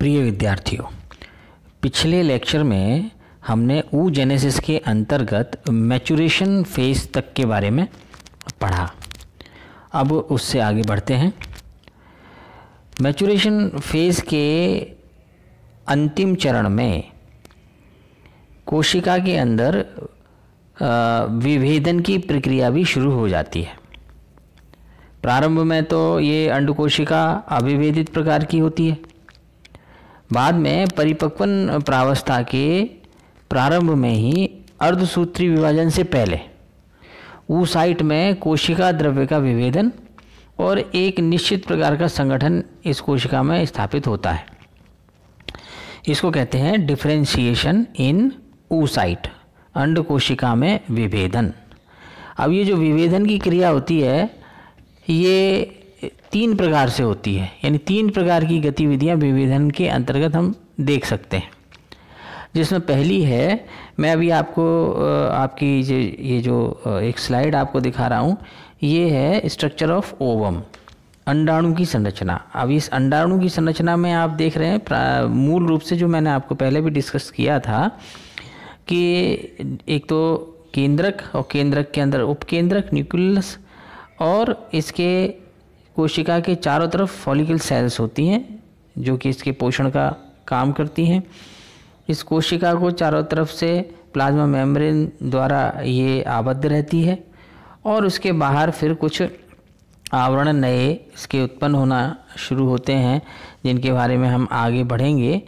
प्रिय विद्यार्थियों पिछले लेक्चर में हमने ऊ जेनेसिस के अंतर्गत मैचुरेशन फेज तक के बारे में पढ़ा अब उससे आगे बढ़ते हैं मैचुरेशन फेज के अंतिम चरण में कोशिका के अंदर विभेदन की प्रक्रिया भी शुरू हो जाती है प्रारंभ में तो ये अंडकोशिका अविभेदित प्रकार की होती है बाद में परिपक्वन प्रावस्था के प्रारंभ में ही अर्धसूत्री विभाजन से पहले ऊसाइट में कोशिका द्रव्य का विभेदन और एक निश्चित प्रकार का संगठन इस कोशिका में स्थापित होता है इसको कहते हैं डिफ्रेंशिएशन इन ऊसाइट अंड कोशिका में विभेदन अब ये जो विभेदन की क्रिया होती है ये तीन प्रकार से होती है यानी तीन प्रकार की गतिविधियां विभेदन के अंतर्गत हम देख सकते हैं जिसमें पहली है मैं अभी आपको आपकी ये जो एक स्लाइड आपको दिखा रहा हूँ ये है स्ट्रक्चर ऑफ ओवम अंडाणु की संरचना अब इस अंडाणु की संरचना में आप देख रहे हैं मूल रूप से जो मैंने आपको पहले भी डिस्कस किया था कि एक तो केंद्रक और केंद्रक के अंदर उपकेंद्रक न्यूक्लियस और इसके कोशिका के चारों तरफ फॉलिकल सेल्स होती हैं जो कि इसके पोषण का काम करती हैं इस कोशिका को चारों तरफ से प्लाज्मा मेम्ब्रेन द्वारा ये आबद्ध रहती है और उसके बाहर फिर कुछ आवरण नए इसके उत्पन्न होना शुरू होते हैं जिनके बारे में हम आगे बढ़ेंगे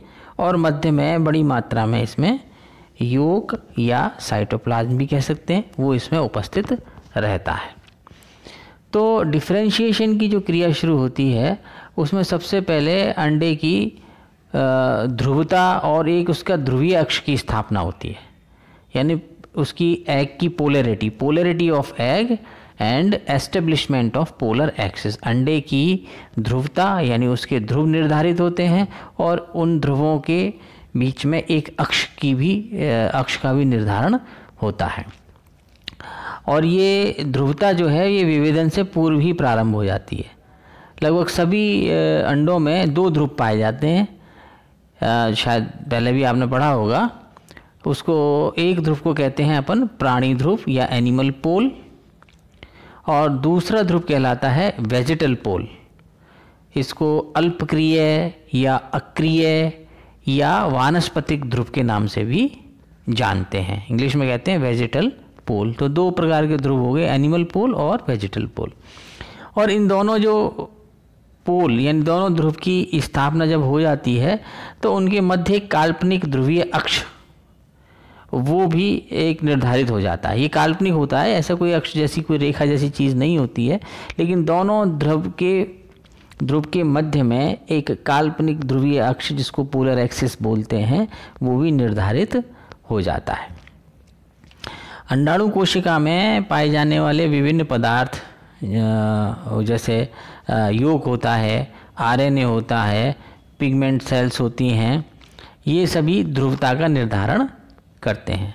और मध्य में बड़ी मात्रा में इसमें योग या साइटोप्लाज्म भी कह सकते हैं वो इसमें उपस्थित रहता है तो डिफ्रेंशिएशन की जो क्रिया शुरू होती है उसमें सबसे पहले अंडे की ध्रुवता और एक उसका ध्रुवीय अक्ष की स्थापना होती है यानी उसकी एग की polarity polarity of egg and establishment of polar axis अंडे की ध्रुवता यानी उसके ध्रुव निर्धारित होते हैं और उन ध्रुवों के बीच में एक अक्ष की भी अक्ष का भी निर्धारण होता है और ये ध्रुवता जो है ये विभेदन से पूर्व ही प्रारंभ हो जाती है लगभग सभी अंडों में दो ध्रुव पाए जाते हैं शायद पहले भी आपने पढ़ा होगा उसको एक ध्रुव को कहते हैं अपन प्राणी ध्रुव या एनिमल पोल और दूसरा ध्रुव कहलाता है वेजिटल पोल इसको अल्पक्रिय या अक्रिय या वानस्पतिक ध्रुव के नाम से भी जानते हैं इंग्लिश में कहते हैं वेजिटल पोल तो दो प्रकार के ध्रुव हो गए एनिमल पोल और वेजिटल पोल और इन दोनों जो पोल यानी दोनों ध्रुव की स्थापना जब हो जाती है तो उनके मध्य काल्पनिक ध्रुवीय अक्ष वो भी एक निर्धारित हो जाता है ये काल्पनिक होता है ऐसा कोई अक्ष जैसी कोई रेखा जैसी चीज़ नहीं होती है लेकिन दोनों ध्रुव के ध्रुव के मध्य में एक काल्पनिक ध्रुवीय अक्ष जिसको पोलर एक्सिस बोलते हैं वो भी निर्धारित हो जाता है अंडाणु कोशिका में पाए जाने वाले विभिन्न पदार्थ जैसे योग होता है आरएनए होता है पिगमेंट सेल्स होती हैं ये सभी ध्रुवता का निर्धारण करते हैं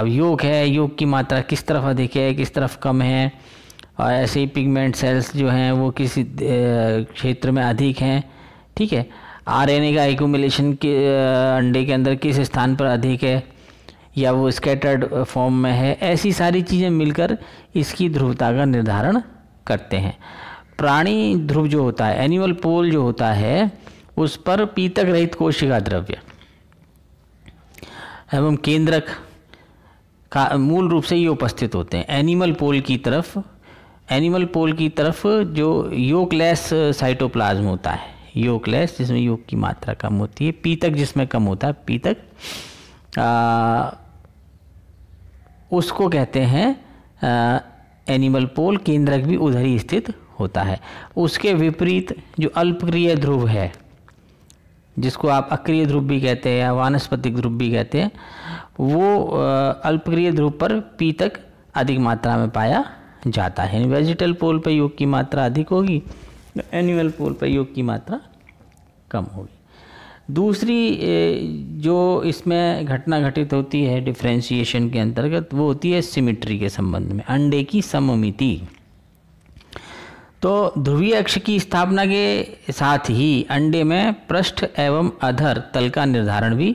अब योग है योग की मात्रा किस तरफ अधिक है किस तरफ कम है और ऐसे ही पिगमेंट सेल्स जो हैं वो किस क्षेत्र में अधिक हैं ठीक है आरएनए का एक्यूमुलेशन के अंडे के अंदर किस स्थान पर अधिक है या वो स्केटर्ड फॉर्म में है ऐसी सारी चीज़ें मिलकर इसकी ध्रुवता का निर्धारण करते हैं प्राणी ध्रुव जो होता है एनिमल पोल जो होता है उस पर पीतक रहित कोशिका द्रव्य एवं केंद्रक का मूल रूप से ये उपस्थित होते हैं एनिमल पोल की तरफ एनिमल पोल की तरफ जो योकलेस साइटोप्लाज्म होता है योकलेस जिसमें योग की मात्रा कम होती है पीतक जिसमें कम होता है पीतक आ, उसको कहते हैं एनिमल पोल केंद्रक भी उधर ही स्थित होता है उसके विपरीत जो अल्पक्रिय ध्रुव है जिसको आप अक्रिय ध्रुव भी कहते हैं या वानस्पतिक ध्रुव भी कहते हैं वो अल्पक्रिय ध्रुव पर पी तक अधिक मात्रा में पाया जाता है वेजिटल पोल पर योग की मात्रा अधिक होगी एनिमल तो पोल पर योग की मात्रा कम होगी दूसरी जो इसमें घटना घटित होती है डिफ्रेंशिएशन के अंतर्गत वो होती है सिमिट्री के संबंध में अंडे की सममिति तो ध्रुवीय अक्ष की स्थापना के साथ ही अंडे में पृष्ठ एवं अधर तल का निर्धारण भी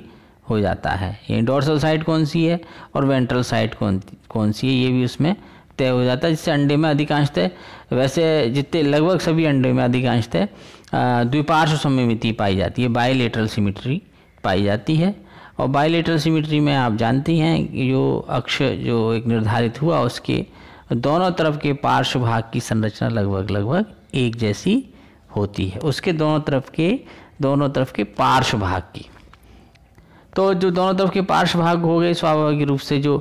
हो जाता है ये डोर्सल साइड कौन सी है और वेंट्रल साइड कौन कौन सी है ये भी उसमें तय हो जाता है जिससे अंडे में अधिकांशतः वैसे जितने लगभग सभी अंडे में अधिकांशतः द्विपार्श्व सममिति पाई जाती है बायोलेटरल सिमिट्री पाई जाती है और बायोलेटरल सिमिट्री में आप जानती हैं कि जो अक्ष जो एक निर्धारित हुआ उसके दोनों तरफ के पार्श्व भाग की संरचना लगभग लगभग एक जैसी होती है उसके दोनों तरफ के दोनों तरफ के पार्श्व भाग की तो जो दोनों तरफ के पार्श्व भाग हो गए स्वाभाविक रूप से जो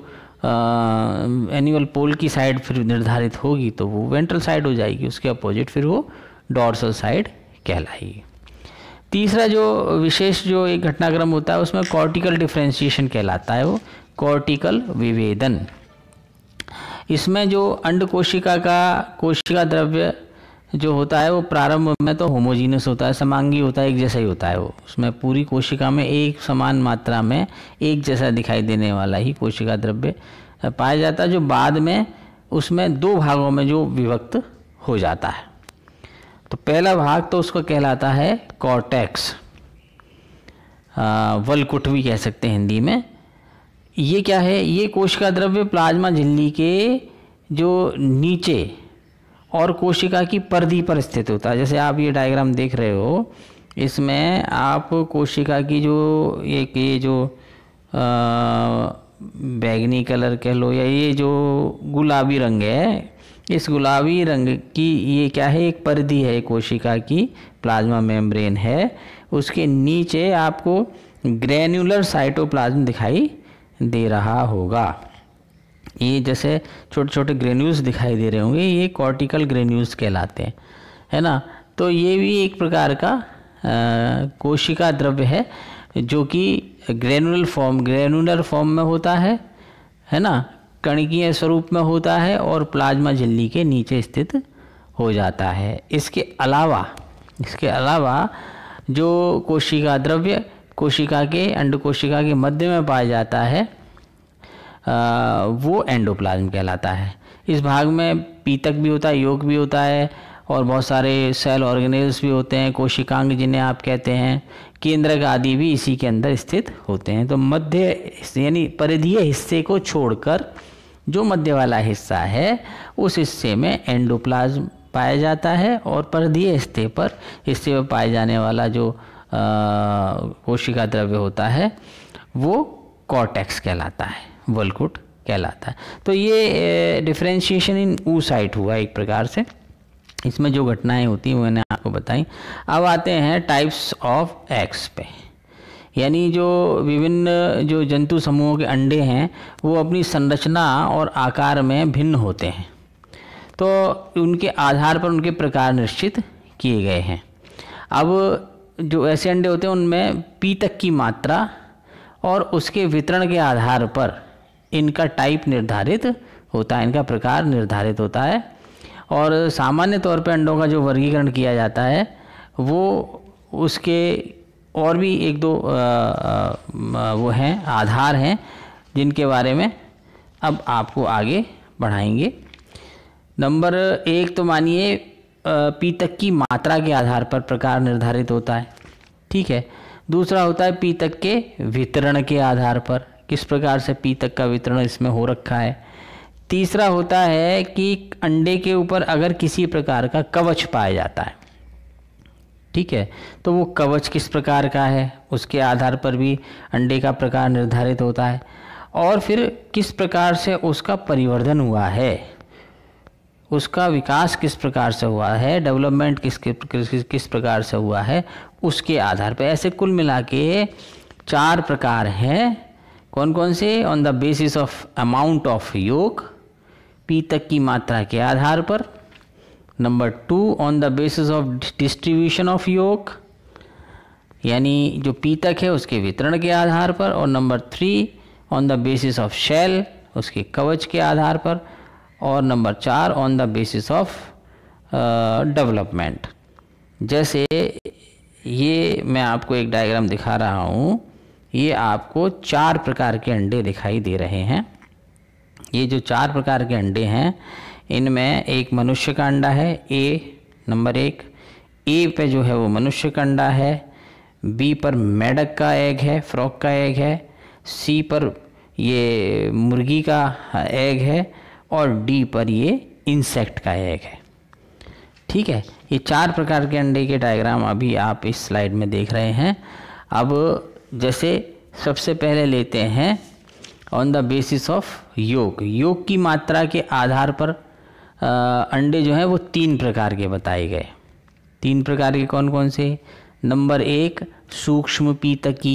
एनुअल पोल की साइड फिर निर्धारित होगी तो वो वेंट्रल साइड हो जाएगी उसके अपोजिट फिर वो डॉर्सल साइड कहलाई तीसरा जो विशेष जो एक घटनाक्रम होता है उसमें कॉर्टिकल डिफ्रेंशिएशन कहलाता है वो कॉर्टिकल विवेदन इसमें जो अंड कोशिका का कोशिका द्रव्य जो होता है वो प्रारंभ में तो होमोजीनस होता है समांगी होता है एक जैसा ही होता है वो उसमें पूरी कोशिका में एक समान मात्रा में एक जैसा दिखाई देने वाला ही कोशिका द्रव्य पाया जाता है जो बाद में उसमें दो भागों में जो विभक्त हो जाता है तो पहला भाग तो उसको कहलाता है कॉर्टेक्स वलकुट भी कह सकते हैं हिंदी में ये क्या है ये कोशिका द्रव्य प्लाज्मा झिल्ली के जो नीचे और कोशिका की पर्दी पर स्थित होता है जैसे आप ये डायग्राम देख रहे हो इसमें आप कोशिका की जो एक ये जो आ, बैगनी कलर कह लो या ये जो गुलाबी रंग है इस गुलाबी रंग की ये क्या है एक परदी है कोशिका की प्लाज्मा मेम्ब्रेन है उसके नीचे आपको ग्रैन्युलर साइटोप्लाज्म दिखाई दे रहा होगा ये जैसे छोटे छोटे ग्रेन्यूल्स दिखाई दे रहे होंगे ये कॉर्टिकल ग्रेन्यूल्स कहलाते हैं है ना तो ये भी एक प्रकार का आ, कोशिका द्रव्य है जो कि ग्रेनुलर फॉर्म ग्रेनुलर फॉर्म में होता है है ना कणकीय स्वरूप में होता है और प्लाज्मा झिल्ली के नीचे स्थित हो जाता है इसके अलावा इसके अलावा जो कोशिका द्रव्य कोशिका के अंड कोशिका के मध्य में पाया जाता है आ, वो एंडोप्लाज्म कहलाता है इस भाग में पीतक भी होता है योग भी होता है और बहुत सारे सेल ऑर्गेनेल्स भी होते हैं कोशिकांग जिन्हें आप कहते हैं केंद्रक आदि भी इसी के अंदर स्थित होते हैं तो मध्य यानी परिधीय हिस्से को छोड़कर जो मध्य वाला हिस्सा है उस हिस्से में एंडोप्लाज्म पाया जाता है और परदीय हिस्से पर हिस्से में पाए जाने वाला जो कोशिका द्रव्य होता है वो कॉटेक्स कहलाता है वलकुट कहलाता है तो ये डिफ्रेंशिएशन इन ऊ साइट हुआ एक प्रकार से इसमें जो घटनाएं होती हैं मैंने आपको बताई अब आते हैं टाइप्स ऑफ एक्स पे यानी जो विभिन्न जो जंतु समूहों के अंडे हैं वो अपनी संरचना और आकार में भिन्न होते हैं तो उनके आधार पर उनके प्रकार निश्चित किए गए हैं अब जो ऐसे अंडे होते हैं उनमें पीतक की मात्रा और उसके वितरण के आधार पर इनका टाइप निर्धारित होता है इनका प्रकार निर्धारित होता है और सामान्य तौर पर अंडों का जो वर्गीकरण किया जाता है वो उसके और भी एक दो आ, आ, वो हैं आधार हैं जिनके बारे में अब आपको आगे बढ़ाएंगे नंबर एक तो मानिए पीतक की मात्रा के आधार पर प्रकार निर्धारित होता है ठीक है दूसरा होता है पीतक के वितरण के आधार पर किस प्रकार से पीतक का वितरण इसमें हो रखा है तीसरा होता है कि अंडे के ऊपर अगर किसी प्रकार का कवच पाया जाता है ठीक है तो वो कवच किस प्रकार का है उसके आधार पर भी अंडे का प्रकार निर्धारित होता है और फिर किस प्रकार से उसका परिवर्धन हुआ है उसका विकास किस प्रकार से हुआ है डेवलपमेंट किस किस प्रकार से हुआ है उसके आधार पर ऐसे कुल मिला के चार प्रकार हैं कौन कौन से on the basis of amount of योग पीतक की मात्रा के आधार पर number two on the basis of distribution of योग यानी जो पीतक है उसके वितरण के आधार पर और number three on the basis of shell उसके कवच के आधार पर और नंबर चार on the basis of development जैसे ये मैं आपको एक डायग्राम दिखा रहा हूँ ये आपको चार प्रकार के अंडे दिखाई दे रहे हैं ये जो चार प्रकार के अंडे हैं इनमें एक मनुष्य का अंडा है ए नंबर एक ए पे जो है वो मनुष्य का अंडा है बी पर मेढक का एग है फ्रॉक का एग है सी पर ये मुर्गी का एग है और डी पर ये इंसेक्ट का एग है ठीक है ये चार प्रकार के अंडे के डायग्राम अभी आप इस स्लाइड में देख रहे हैं अब जैसे सबसे पहले लेते हैं ऑन द बेसिस ऑफ योग योग की मात्रा के आधार पर अंडे जो हैं वो तीन प्रकार के बताए गए तीन प्रकार के कौन कौन से नंबर एक सूक्ष्म पीतकी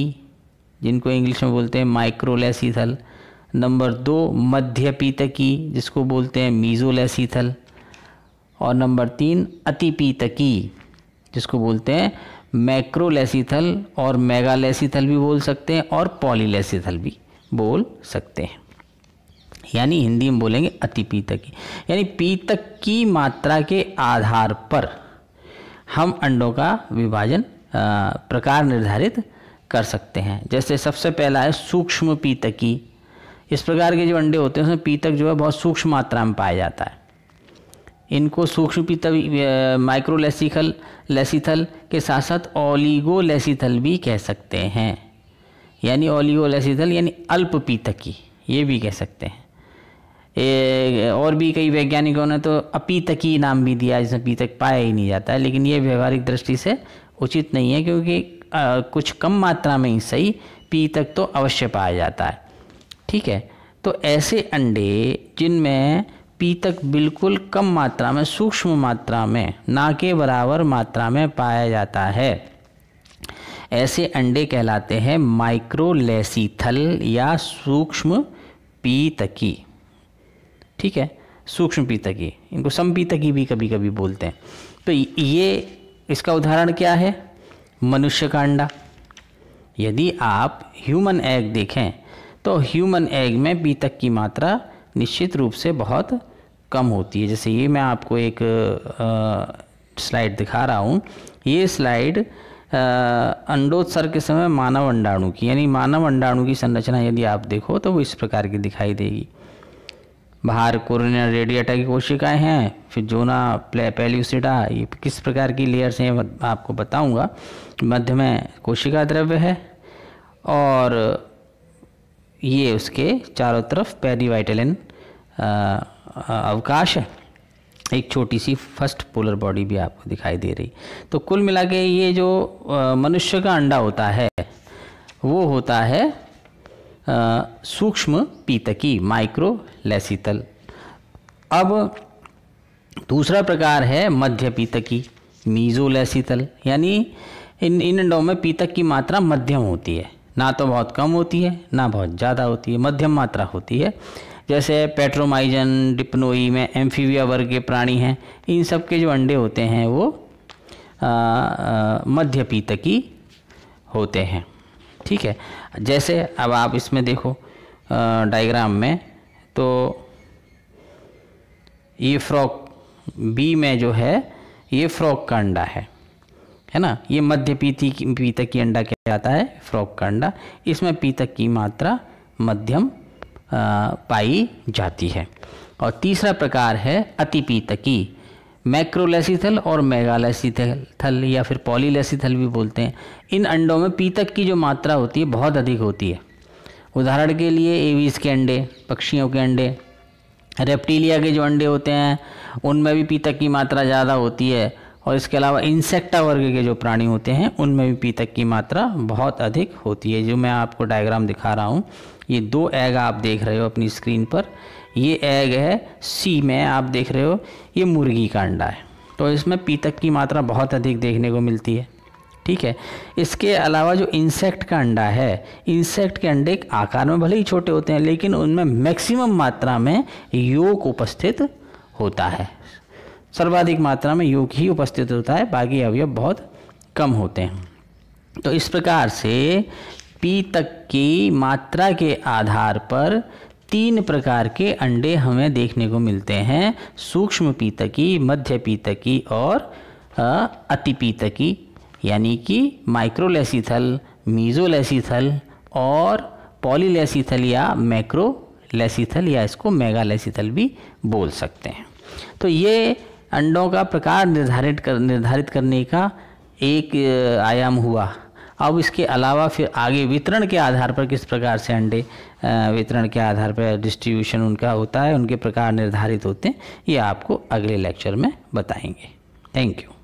जिनको इंग्लिश में बोलते हैं माइक्रोलेसीथल नंबर दो मध्य पीतकी जिसको बोलते हैं मीजोलेसीथल और नंबर तीन अतिपीतकी जिसको बोलते हैं मैक्रोलेसीथल और मेगालेसीथल भी बोल सकते हैं और पॉलीलेसीथल भी बोल सकते हैं यानी हिंदी में बोलेंगे अति पीतक की यानी पीतक की मात्रा के आधार पर हम अंडों का विभाजन प्रकार निर्धारित कर सकते हैं जैसे सबसे पहला है सूक्ष्म पीतकी इस प्रकार के जो अंडे होते हैं उसमें पीतक जो है बहुत सूक्ष्म मात्रा में पाया जाता है इनको सूक्ष्म पीतक माइक्रोलेसिकल लेसिथल के साथ साथ ओलिगोलेसिथल भी कह सकते हैं यानी ओलिगोलेसिथल यानी अल्प पीतकी ये भी कह सकते हैं ए, और भी कई वैज्ञानिकों ने तो की नाम भी दिया जिसमें पीतक पाया ही नहीं जाता है लेकिन ये व्यवहारिक दृष्टि से उचित नहीं है क्योंकि आ, कुछ कम मात्रा में ही सही पीतक तो अवश्य पाया जाता है ठीक है तो ऐसे अंडे जिनमें पीतक बिल्कुल कम मात्रा में सूक्ष्म मात्रा में ना के बराबर मात्रा में पाया जाता है ऐसे अंडे कहलाते हैं माइक्रोलेसीथल या सूक्ष्म पीतकी ठीक है सूक्ष्म पीतकी इनको समपीतकी भी कभी कभी बोलते हैं तो ये इसका उदाहरण क्या है मनुष्य का अंडा यदि आप ह्यूमन एग देखें तो ह्यूमन एग में पीतक की मात्रा निश्चित रूप से बहुत कम होती है जैसे ये मैं आपको एक स्लाइड दिखा रहा हूँ ये स्लाइड अंडोत्सर के समय मानव अंडाणु की यानी मानव अंडाणु की संरचना यदि आप देखो तो वो इस प्रकार की दिखाई देगी बाहर कोरोना रेडिएटा की कोशिकाएं हैं फिर जोना प्ले पेल्यूसिडा ये किस प्रकार की लेयर्स हैं आपको बताऊंगा मध्य में कोशिका द्रव्य है और ये उसके चारों तरफ पेरीवाइटलिन अवकाश है एक छोटी सी फर्स्ट पोलर बॉडी भी आपको दिखाई दे रही तो कुल मिला के ये जो मनुष्य का अंडा होता है वो होता है सूक्ष्म पीतकी माइक्रोलैसीतल अब दूसरा प्रकार है मध्य पीतकी मीजोलैसीतल यानी इन इन अंडों में पीतक की मात्रा मध्यम होती है ना तो बहुत कम होती है ना बहुत ज़्यादा होती है मध्यम मात्रा होती है जैसे पेट्रोमाइजन डिप्नोई में एम्फीविया वर्ग के प्राणी हैं इन सब के जो अंडे होते हैं वो आ, आ, मध्य पीतकी होते हैं ठीक है जैसे अब आप इसमें देखो डायग्राम में तो ये फ्रॉक बी में जो है ये फ्रॉक का अंडा है है ना ये मध्य पीती पीतक की अंडा क्या जाता है फ्रॉक का अंडा इसमें पीतक की मात्रा मध्यम पाई जाती है और तीसरा प्रकार है अति पीतकी मैक्रोलेसिथल और थल या फिर पॉलीलेसिथल भी बोलते हैं इन अंडों में पीतक की जो मात्रा होती है बहुत अधिक होती है उदाहरण के लिए एवीज के अंडे पक्षियों के अंडे रेप्टीलिया के जो अंडे होते हैं उनमें भी पीतक की मात्रा ज़्यादा होती है और इसके अलावा इंसेक्टा वर्ग के जो प्राणी होते हैं उनमें भी पीतक की मात्रा बहुत अधिक होती है जो मैं आपको डायग्राम दिखा रहा हूँ ये दो एग आप देख रहे हो अपनी स्क्रीन पर ये एग है सी में आप देख रहे हो ये मुर्गी का अंडा है तो इसमें पीतक की मात्रा बहुत अधिक देखने को मिलती है ठीक है इसके अलावा जो इंसेक्ट का अंडा है इंसेक्ट के अंडे आकार में भले ही छोटे होते हैं लेकिन उनमें मैक्सिमम मात्रा में योग उपस्थित होता है सर्वाधिक मात्रा में योग ही उपस्थित होता है बाकी अवयव बहुत कम होते हैं तो इस प्रकार से पीतक की मात्रा के आधार पर तीन प्रकार के अंडे हमें देखने को मिलते हैं सूक्ष्म पीतकी मध्य पीतकी और अति पीतकी यानी कि माइक्रोलेसीथल मीजोलेसीथल और पॉलीलेसीथल या मैक्रोलेसीथल या इसको मेगालेसीथल भी बोल सकते हैं तो ये अंडों का प्रकार निर्धारित कर निर्धारित करने का एक आयाम हुआ अब इसके अलावा फिर आगे वितरण के आधार पर किस प्रकार से अंडे वितरण के आधार पर डिस्ट्रीब्यूशन उनका होता है उनके प्रकार निर्धारित होते हैं ये आपको अगले लेक्चर में बताएंगे थैंक यू